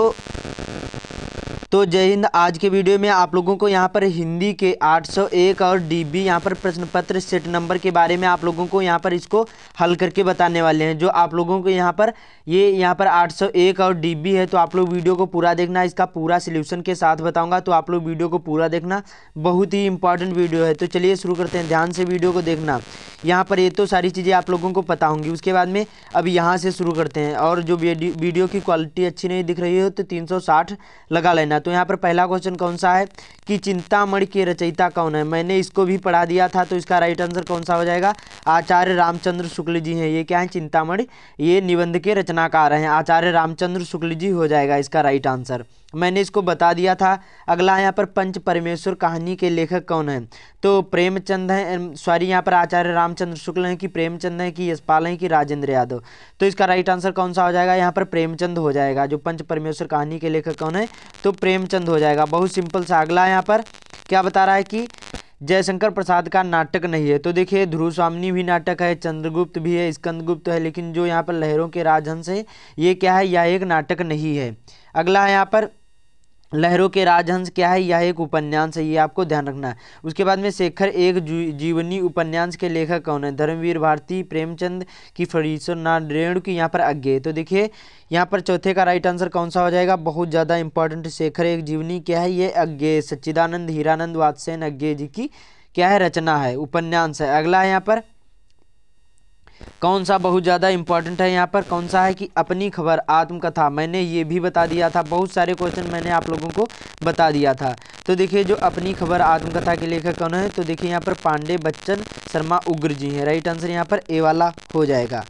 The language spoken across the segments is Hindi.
तो तो जय हिंद आज के वीडियो में आप लोगों को यहाँ पर हिंदी के 801 और डीबी यहाँ पर प्रश्न पत्र सेट नंबर के बारे में आप लोगों को यहाँ पर इसको हल करके बताने वाले हैं जो आप लोगों को यहाँ पर ये यहाँ पर 801 और डीबी है तो आप लोग वीडियो को पूरा देखना इसका पूरा सोल्यूशन के साथ बताऊंगा तो आप लोग वीडियो को पूरा देखना बहुत ही इंपॉर्टेंट वीडियो है तो चलिए शुरू करते हैं ध्यान से वीडियो को देखना यहाँ पर ये तो सारी चीज़ें आप लोगों को पता होंगी उसके बाद में अब यहाँ से शुरू करते हैं और जो वीडियो की क्वालिटी अच्छी नहीं दिख रही हो तो तीन लगा लेना तो यहाँ पर पहला क्वेश्चन कौन सा है कि चिंतामणि के रचयिता कौन है मैंने इसको भी पढ़ा दिया था तो इसका राइट आंसर कौन सा हो जाएगा आचार्य रामचंद्र शुक्ल जी हैं ये क्या है चिंतामणि ये निबंध के रचना रचनाकार हैं आचार्य रामचंद्र शुक्ल जी हो जाएगा इसका राइट आंसर मैंने इसको बता दिया था अगला यहाँ पर पंच परमेश्वर कहानी के लेखक कौन हैं तो प्रेमचंद हैं सॉरी यहाँ पर आचार्य रामचंद्र शुक्ल हैं कि प्रेमचंद हैं कि यशपाल हैं कि राजेंद्र यादव तो इसका राइट आंसर कौन सा हो जाएगा यहाँ पर प्रेमचंद हो जाएगा जो पंच परमेश्वर कहानी के लेखक कौन है तो प्रेमचंद हो जाएगा बहुत सिंपल सा अगला यहाँ पर क्या बता रहा है कि जयशंकर प्रसाद का नाटक नहीं है तो देखिए ध्रुव स्वामी भी नाटक है चंद्रगुप्त भी है स्कंदगुप्त है लेकिन जो यहाँ पर लहरों के राजहंस है ये क्या है यह एक नाटक नहीं है अगला है यहाँ पर लहरों के राजहंस क्या है यह एक उपन्यास है ये आपको ध्यान रखना है उसके बाद में शेखर एक जीवनी उपन्यास के लेखक कौन है धर्मवीर भारती प्रेमचंद की फरीश्वर नाथ रेणु की यहाँ पर अज्ञे तो देखिए यहाँ पर चौथे का राइट आंसर कौन सा हो जाएगा बहुत ज़्यादा इंपॉर्टेंट शेखर एक जीवनी क्या है ये अज्ञे सच्चिदानंद हीरानंद वादसेन अज्ञे जी की क्या है रचना है उपन्यास है अगला है यहाँ पर कौन सा बहुत ज़्यादा इंपॉर्टेंट है यहाँ पर कौन सा है कि अपनी खबर आत्मकथा मैंने ये भी बता दिया था बहुत सारे क्वेश्चन मैंने आप लोगों को बता दिया था तो देखिए जो अपनी खबर आत्मकथा के लेखक कौन है तो देखिए यहाँ पर पांडे बच्चन शर्मा उग्र जी हैं राइट आंसर यहाँ पर ए वाला हो जाएगा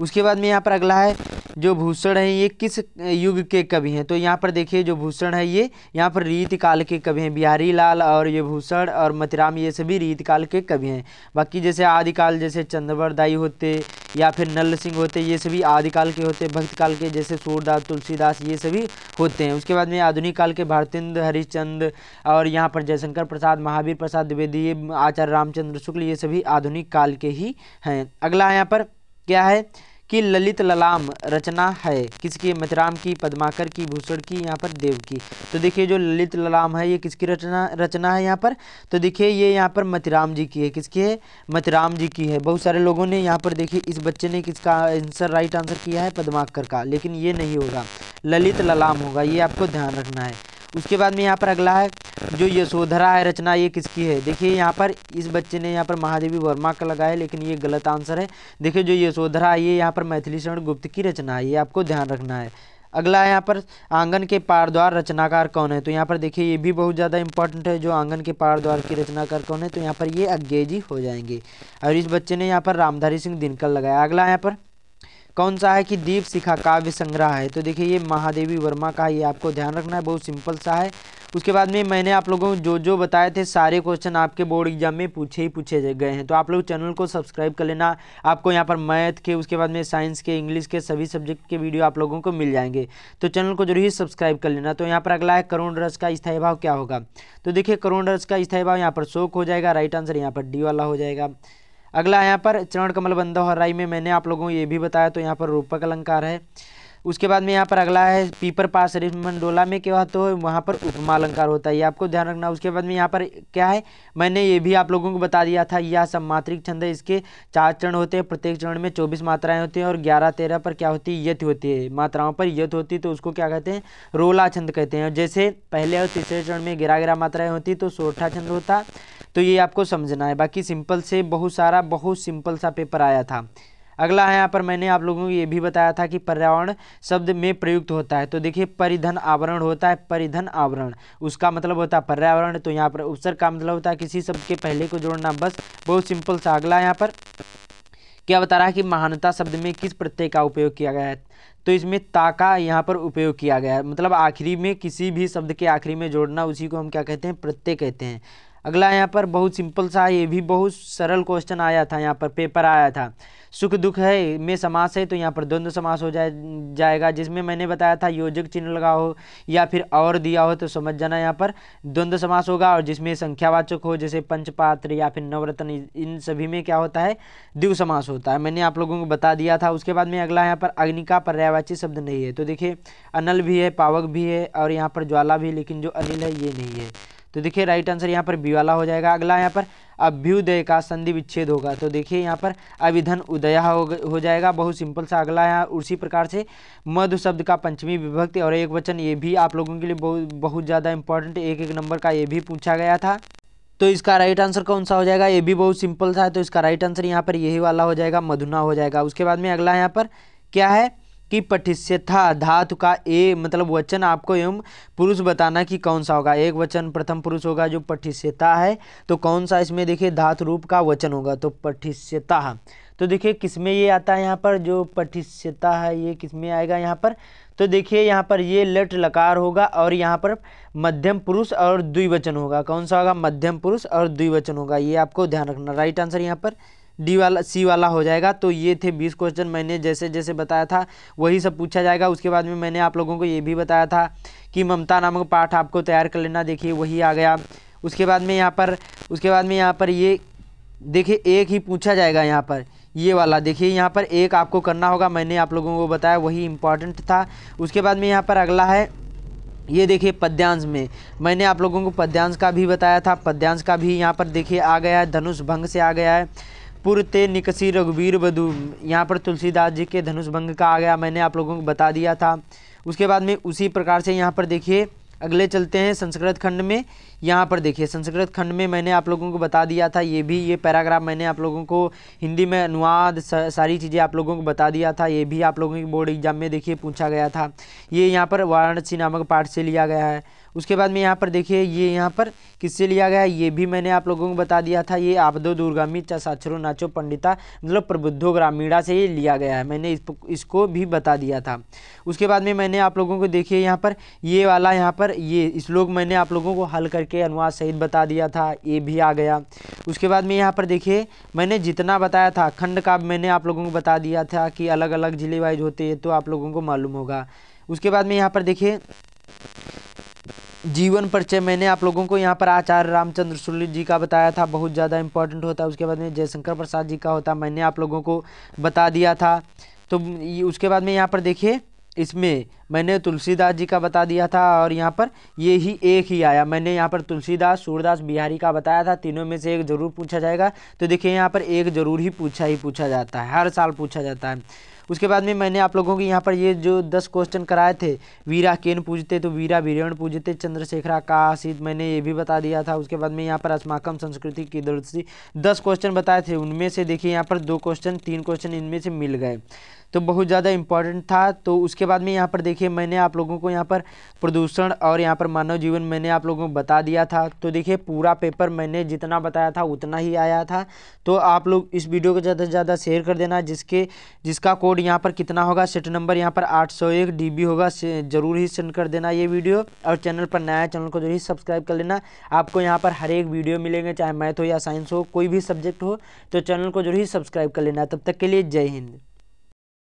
उसके बाद में यहाँ पर अगला है जो भूषण है ये किस युग के कवि हैं तो यहाँ पर देखिए जो भूषण है ये यहाँ पर रीत काल के कवि हैं बिहारी लाल और ये भूषण और मतिराम ये सभी रीत काल के कवि हैं बाकी जैसे आदिकाल जैसे चंद्रवरदाई होते या फिर नल सिंह होते ये सभी आदिकाल के होते भक्त काल के जैसे सूरदास तुलसीदास ये सभी होते हैं उसके बाद में आधुनिक काल के भारतेंद्र हरिश्चंद और यहाँ पर जयशंकर प्रसाद महावीर प्रसाद द्विवेदी आचार्य रामचंद्र शुक्ल ये सभी आधुनिक काल के ही हैं अगला यहाँ पर क्या है की ललित ललाम रचना है किसकी मितराम की पद्माकर की भूषण की यहाँ पर देव की तो देखिए जो ललित ललाम है ये किसकी रचना रचना है यहाँ पर तो देखिए ये यहाँ पर मतिराम जी की है किसकी है मतिराम जी की है बहुत सारे लोगों ने यहाँ पर देखिए इस बच्चे ने किसका आंसर राइट आंसर किया है पद्माकर का लेकिन ये नहीं होगा ललित ललाम होगा ये आपको ध्यान रखना है उसके बाद में यहाँ पर अगला है जो यशोधरा है रचना ये किसकी है देखिए यहाँ पर इस बच्चे ने यहाँ पर महादेवी वर्मा का लगाया लेकिन ये गलत आंसर है देखिए जो यशोधरा है ये यहाँ पर मैथिली शरण गुप्त की रचना है ये आपको ध्यान रखना है अगला है यहाँ पर आंगन के पारद्वार रचनाकार कौन है तो यहाँ पर देखिए ये भी बहुत ज़्यादा इंपॉर्टेंट है जो आंगन के पारद्वार की रचनाकार कौन है तो यहाँ पर ये अज्ञे जी हो जाएंगे और इस बच्चे ने यहाँ पर रामधारी सिंह दिनकर लगाया अगला यहाँ पर कौन सा है कि दीप शिखा काव्य संग्रह है तो देखिए ये महादेवी वर्मा का ये आपको ध्यान रखना है बहुत सिंपल सा है उसके बाद में मैंने आप लोगों को जो जो बताए थे सारे क्वेश्चन आपके बोर्ड एग्जाम में पूछे ही पूछे गए हैं तो आप लोग चैनल को सब्सक्राइब कर लेना आपको यहाँ पर मैथ के उसके बाद में साइंस के इंग्लिश के सभी सब्जेक्ट के वीडियो आप लोगों को मिल जाएंगे तो चैनल को जरूर सब्सक्राइब कर लेना तो यहाँ पर अगला है करुण रस का स्थायी भाव क्या होगा तो देखिए करुण रस का स्थायी भाव यहाँ पर शोक हो जाएगा राइट आंसर यहाँ पर डी वाला हो जाएगा अगला यहाँ पर चरण कमल बंधा हराई में मैंने आप लोगों को ये भी बताया तो यहाँ पर रूपक अलंकार है उसके बाद में यहाँ पर अगला है पीपर पास मंडोला में क्या होता तो है वहाँ पर उपमा अलंकार होता है ये आपको ध्यान रखना उसके बाद में यहाँ पर क्या है मैंने ये भी आप लोगों को बता दिया था यह सम्मात्रिक छंद है इसके चार चरण होते हैं प्रत्येक चरण में चौबीस मात्राएँ होती हैं और ग्यारह तेरह पर क्या होती है यथ होती है मात्राओं पर यथ होती तो उसको क्या कहते हैं रोला छंद कहते हैं जैसे पहले और तीसरे चरण में गिरा गिरा मात्राएँ होती तो सोठा छंद होता तो ये आपको समझना है बाकी सिंपल से बहुत सारा बहुत सिंपल सा पेपर आया था अगला है यहाँ पर मैंने आप लोगों को ये भी बताया था कि पर्यावरण शब्द में प्रयुक्त होता है तो देखिए परिधन आवरण होता है परिधन आवरण उसका मतलब होता है पर्यावरण तो यहाँ पर उपसर्ग का मतलब होता है किसी शब्द के पहले को जोड़ना बस बहुत सिंपल सा अगला यहाँ पर क्या बता रहा है कि महानता शब्द में किस प्रत्यय का उपयोग किया गया है तो इसमें ता का यहाँ पर उपयोग किया गया है मतलब आखिरी में किसी भी शब्द के आखिरी में जोड़ना उसी को हम क्या कहते हैं प्रत्यय कहते हैं अगला यहाँ पर बहुत सिंपल सा ये भी बहुत सरल क्वेश्चन आया था यहाँ पर पेपर आया था सुख दुख है में समास है तो यहाँ पर द्वंद्व समास हो जाए जाएगा जिसमें मैंने बताया था योजक चिन्ह लगा हो या फिर और दिया हो तो समझ जाना यहाँ पर द्वंद्व समास होगा और जिसमें संख्यावाचक हो जैसे पंचपात्र या फिर नवरत्न इन सभी में क्या होता है द्विव समास होता है मैंने आप लोगों को बता दिया था उसके बाद में अगला यहाँ पर अग्नि का पर्यायवाची शब्द नहीं है तो देखिए अनल भी है पावक भी है और यहाँ पर ज्वाला भी लेकिन जो अनिल है ये नहीं है तो देखिए राइट आंसर यहाँ पर बी वाला हो जाएगा अगला यहाँ पर अभ्युदय का संधि विच्छेद होगा तो देखिए यहाँ पर अभिधन उदय हो जाएगा बहुत सिंपल सा अगला यहाँ उसी प्रकार से मधु शब्द का पंचमी विभक्ति और एक वचन ये भी आप लोगों के लिए बहुत बहुत ज़्यादा इंपॉर्टेंट एक एक नंबर का ये भी पूछा गया था तो इसका राइट आंसर कौन सा हो जाएगा ये भी बहुत सिंपल सा है तो इसका राइट आंसर यहाँ पर यही वाला हो जाएगा मधुना हो जाएगा उसके बाद में अगला यहाँ पर क्या है की पठिष्यथा धातु का ए मतलब वचन आपको एवं पुरुष बताना कि कौन सा होगा एक वचन प्रथम पुरुष होगा जो पठिष्यता है तो कौन सा इसमें देखिए धातु रूप का वचन होगा तो पठिष्यता तो देखिए किसमें ये आता है यहाँ पर जो पठिष्यता है ये किसमें आएगा यहाँ पर तो देखिए यहाँ पर ये लट लकार होगा और यहाँ पर मध्यम पुरुष और द्विवचन होगा कौन सा होगा मध्यम पुरुष और द्विवचन होगा ये आपको ध्यान रखना राइट आंसर यहाँ पर डी वाला सी वाला हो जाएगा तो ये थे बीस क्वेश्चन मैंने जैसे जैसे बताया था वही सब पूछा जाएगा उसके बाद में मैंने आप लोगों को ये भी बताया था कि ममता नामक पाठ आपको तैयार कर लेना देखिए वही आ गया उसके बाद में यहाँ पर उसके बाद में यहाँ पर ये देखिए एक ही पूछा जाएगा यहाँ पर ये वाला देखिए यहाँ पर एक आपको करना होगा मैंने आप लोगों को बताया वही इम्पॉर्टेंट था उसके बाद में यहाँ पर अगला है ये देखिए पद्यांश में मैंने आप लोगों को पद्यांश का भी बताया था पद्यांश का भी यहाँ पर देखिए आ गया है धनुष भंग से आ गया है पुरते निकसी रघुवीर वधु यहाँ पर तुलसीदास जी के धनुष भंग का आ गया मैंने आप लोगों को बता दिया था उसके बाद में उसी प्रकार से यहाँ पर देखिए अगले चलते हैं संस्कृत खंड में यहाँ पर देखिए संस्कृत खंड में मैंने आप लोगों को बता दिया था ये भी ये पैराग्राफ मैंने आप लोगों को हिंदी में अनुवाद सारी चीज़ें आप लोगों को बता दिया था ये भी आप लोगों के बोर्ड एग्जाम में देखिए पूछा गया था ये यहाँ पर वाराणसी नामक पाठ से लिया गया है उसके बाद में यहाँ पर देखिए ये यहाँ पर किससे लिया गया ये भी मैंने आप लोगों को बता दिया था ये आपदो दुर्गामी साक्षरों नाचो पंडिता मतलब प्रबुद्धो ग्रामीणा से ये लिया गया है मैंने इस, इसको भी बता दिया था उसके बाद में मैंने आप लोगों को देखिए यहाँ पर ये वाला यहाँ पर ये श्लोक मैंने आप लोगों को हल करके अनुवाद सहित बता दिया था ये भी आ गया उसके बाद में यहाँ पर देखिए मैंने जितना बताया था खंड काव्य मैंने आप लोगों को बता दिया था कि अलग अलग जिले वाइज होते हैं तो आप लोगों को मालूम होगा उसके बाद में यहाँ पर देखिए जीवन परिचय मैंने आप लोगों को यहाँ पर आचार्य रामचंद्र सुल्ली जी का बताया था बहुत ज़्यादा इंपॉर्टेंट होता है उसके बाद में जयशंकर प्रसाद जी का होता मैंने आप लोगों को बता दिया था तो उसके बाद में यहाँ पर देखिए इसमें मैंने तुलसीदास जी का बता दिया था और यहाँ पर ये ही एक ही आया मैंने यहाँ पर तुलसीदास सूरदास बिहारी का बताया था तीनों में से एक ज़रूर पूछा जाएगा तो देखिए यहाँ पर एक ज़रूर ही पूछा ही पूछा जाता है हर साल पूछा जाता है उसके बाद में मैंने आप लोगों के यहाँ पर ये जो दस क्वेश्चन कराए थे वीरा केन पूजते तो वीरा वीरण पूजते चंद्रशेखरा काशिद मैंने ये भी बता दिया था उसके बाद में यहाँ पर अस्माकम संस्कृति की दृष्टि दस क्वेश्चन बताए थे उनमें से देखिए यहाँ पर दो क्वेश्चन तीन क्वेश्चन इनमें से मिल गए तो बहुत ज़्यादा इम्पॉर्टेंट था तो उसके बाद में यहाँ पर देखिए मैंने आप लोगों को यहाँ पर प्रदूषण और यहाँ पर मानव जीवन मैंने आप लोगों को बता दिया था तो देखिए पूरा पेपर मैंने जितना बताया था उतना ही आया था तो आप लोग इस वीडियो को ज़्यादा से ज़्यादा शेयर कर देना जिसके जिसका कोड यहाँ पर कितना होगा सेट नंबर यहाँ पर आठ सौ एक डी बी होगा ज़रूर ही सेंड कर देना ये वीडियो और चैनल पर नया चैनल को जरूर सब्सक्राइब कर लेना आपको यहाँ पर हर एक वीडियो मिलेंगे चाहे मैथ हो या साइंस हो कोई भी सब्जेक्ट हो तो चैनल को जरूर सब्सक्राइब कर लेना तब तक के लिए जय हिंद